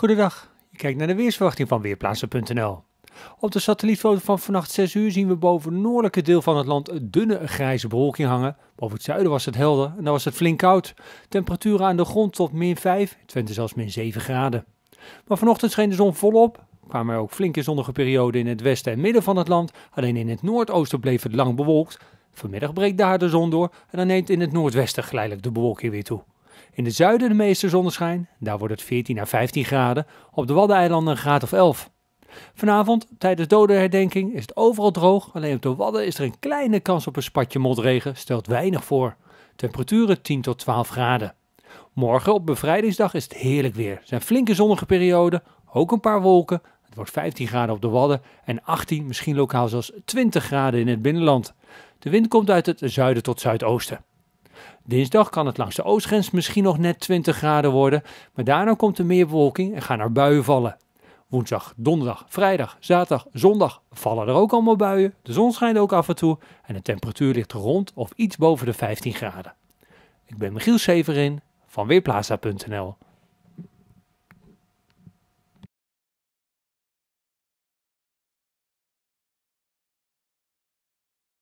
Goedendag, je kijkt naar de weersverwachting van Weerplaatsen.nl. Op de satellietfoto van vannacht 6 uur zien we boven het noordelijke deel van het land een dunne grijze bewolking hangen. Boven het zuiden was het helder en daar was het flink koud. Temperaturen aan de grond tot min 5, Twente zelfs min 7 graden. Maar vanochtend scheen de zon volop, kwamen er ook flinke zonnige perioden in het westen en midden van het land. Alleen in het noordoosten bleef het lang bewolkt. Vanmiddag breekt daar de zon door en dan neemt in het noordwesten geleidelijk de bewolking weer toe. In het zuiden de meeste zonneschijn, daar wordt het 14 à 15 graden, op de Waddeneilanden een graad of 11. Vanavond, tijdens dodenherdenking, is het overal droog, alleen op de Wadden is er een kleine kans op een spatje motregen, stelt weinig voor. Temperaturen 10 tot 12 graden. Morgen op bevrijdingsdag is het heerlijk weer. Er zijn flinke zonnige perioden, ook een paar wolken. Het wordt 15 graden op de Wadden en 18, misschien lokaal zelfs 20 graden in het binnenland. De wind komt uit het zuiden tot zuidoosten. Dinsdag kan het langs de oostgrens misschien nog net 20 graden worden, maar daarna komt er meer bewolking en gaan er buien vallen. Woensdag, donderdag, vrijdag, zaterdag, zondag vallen er ook allemaal buien. De zon schijnt ook af en toe en de temperatuur ligt rond of iets boven de 15 graden. Ik ben Michiel Severin van Weerplaza.nl.